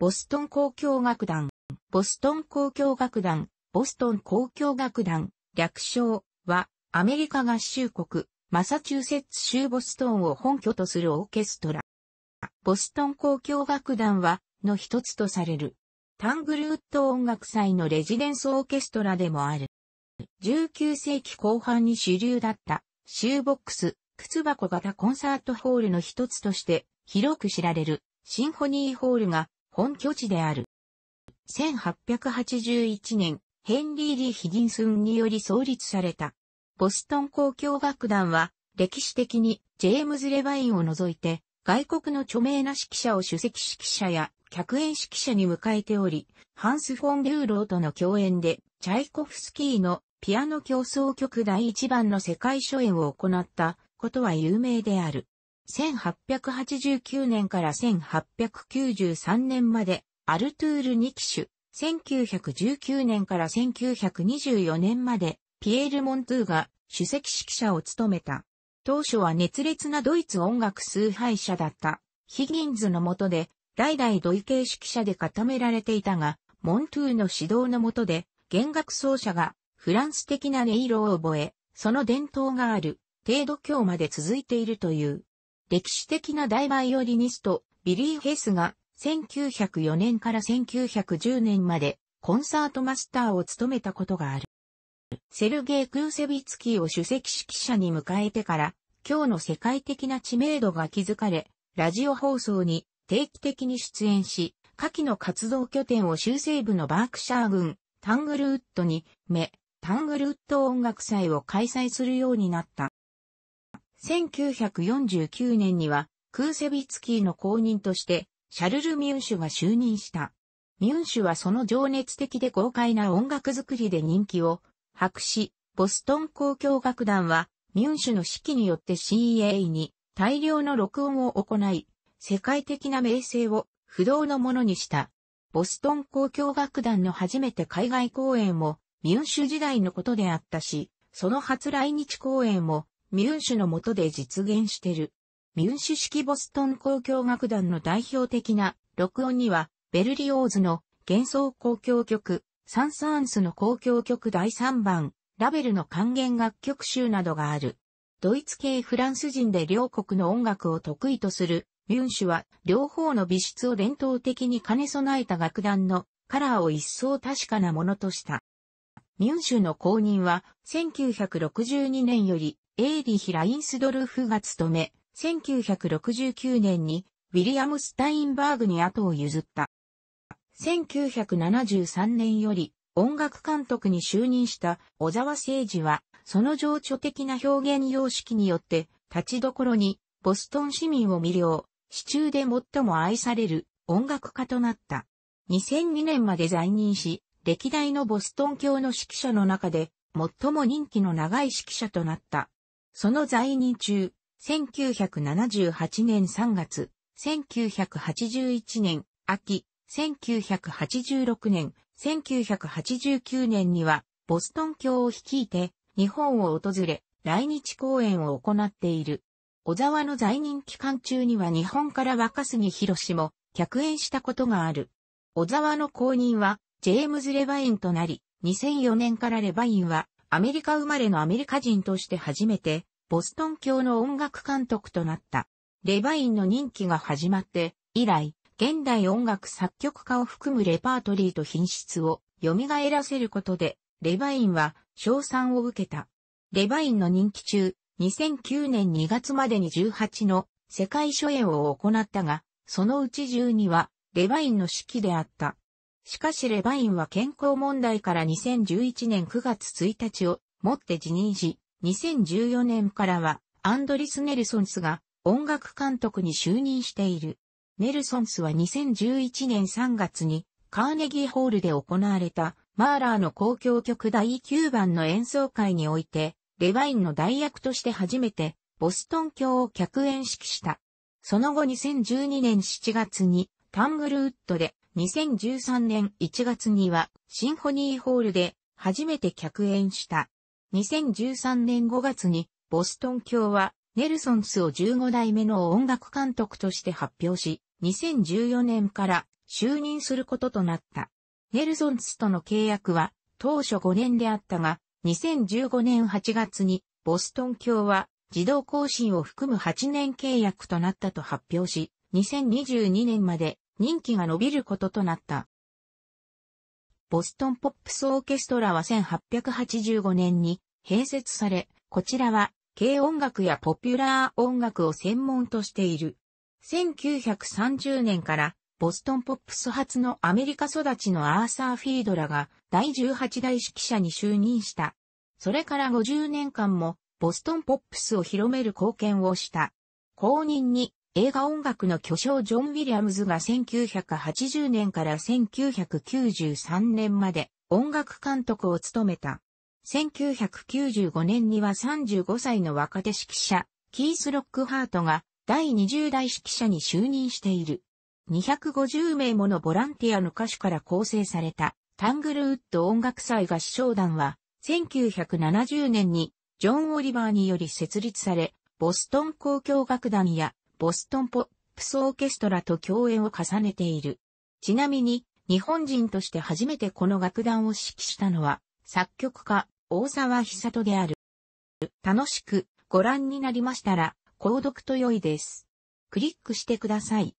ボストン交響楽団、ボストン交響楽団、ボストン交響楽団、略称は、アメリカ合衆国、マサチューセッツ州ボストンを本拠とするオーケストラ。ボストン交響楽団は、の一つとされる。タングルウッド音楽祭のレジデンスオーケストラでもある。19世紀後半に主流だった、シューボックス、靴箱型コンサートホールの一つとして、広く知られる、シンフォニーホールが、本拠地である。1881年、ヘンリー・リー・ヒギンスンにより創立された。ボストン交響楽団は、歴史的にジェームズ・レバインを除いて、外国の著名な指揮者を首席指揮者や客演指揮者に迎えており、ハンス・フォン・デューローとの共演で、チャイコフスキーのピアノ競争曲第1番の世界初演を行ったことは有名である。1889年から1893年まで、アルトゥール2機種、1919年から1924年まで、ピエール・モントゥーが首席指揮者を務めた。当初は熱烈なドイツ音楽崇拝者だった。ヒギンズの下で、代々土井系指揮者で固められていたが、モントゥーの指導の下で、弦楽奏者がフランス的な音色を覚え、その伝統がある程度今日まで続いているという。歴史的な大バイオリニスト、ビリー・ヘスが、1904年から1910年まで、コンサートマスターを務めたことがある。セルゲイ・クーセビツキーを主席指揮者に迎えてから、今日の世界的な知名度が築かれ、ラジオ放送に定期的に出演し、下記の活動拠点を州西部のバークシャー郡、タングルウッドに、目、タングルウッド音楽祭を開催するようになった。1949年には、クーセビツキーの後任として、シャルル・ミュンシュが就任した。ミュンシュはその情熱的で豪快な音楽作りで人気を博し、ボストン公共楽団は、ミュンシュの指揮によって CA に大量の録音を行い、世界的な名声を不動のものにした。ボストン公共楽団の初めて海外公演も、ミュンシュ時代のことであったし、その初来日公演も、ミュンシュの下で実現してる。ミュンシュ式ボストン交響楽団の代表的な録音には、ベルリオーズの幻想交響曲、サンサーンスの交響曲第3番、ラベルの還元楽曲集などがある。ドイツ系フランス人で両国の音楽を得意とする、ミュンシュは両方の美術を伝統的に兼ね備えた楽団のカラーを一層確かなものとした。ミュンシュの公認は1962年よりエーリヒ・ラインスドルフが務め、1969年にウィリアム・スタインバーグに後を譲った。1973年より音楽監督に就任した小沢誠二は、その情緒的な表現様式によって、立ちどころにボストン市民を魅了、市中で最も愛される音楽家となった。2002年まで在任し、歴代のボストン教の指揮者の中で最も人気の長い指揮者となった。その在任中、1978年3月、1981年秋、1986年、1989年には、ボストン教を率いて、日本を訪れ、来日公演を行っている。小沢の在任期間中には日本から若杉博も客演したことがある。小沢の後任は、ジェームズ・レバインとなり、2004年からレバインは、アメリカ生まれのアメリカ人として初めて、ボストン教の音楽監督となった。レバインの任期が始まって、以来、現代音楽作曲家を含むレパートリーと品質を蘇らせることで、レバインは賞賛を受けた。レバインの任期中、2009年2月までに18の世界初演を行ったが、そのうち12はレバインの指揮であった。しかしレバインは健康問題から2011年9月1日をもって辞任し、2014年からはアンドリス・ネルソンスが音楽監督に就任している。ネルソンスは2011年3月にカーネギーホールで行われたマーラーの公共曲第9番の演奏会において、レバインの代役として初めてボストン教を客演式した。その後2012年7月にタングルウッドで2013年1月にはシンフォニーホールで初めて客演した。2013年5月にボストン教はネルソンスを15代目の音楽監督として発表し、2014年から就任することとなった。ネルソンスとの契約は当初5年であったが、2015年8月にボストン教は自動更新を含む8年契約となったと発表し、2022年まで任期が伸びることとなった。ボストンポップスオーケストラは1885年に併設され、こちらは軽音楽やポピュラー音楽を専門としている。1930年からボストンポップス発のアメリカ育ちのアーサー・フィードラが第18代指揮者に就任した。それから50年間もボストンポップスを広める貢献をした。後任に映画音楽の巨匠ジョン・ウィリアムズが1980年から1993年まで音楽監督を務めた。1995年には35歳の若手指揮者、キース・ロックハートが第20代指揮者に就任している。250名ものボランティアの歌手から構成されたタングルウッド音楽祭合唱団は1970年にジョン・オリバーにより設立され、ボストン公共楽団やボストンポップスオーケストラと共演を重ねている。ちなみに、日本人として初めてこの楽団を指揮したのは、作曲家、大沢久人である。楽しくご覧になりましたら、購読と良いです。クリックしてください。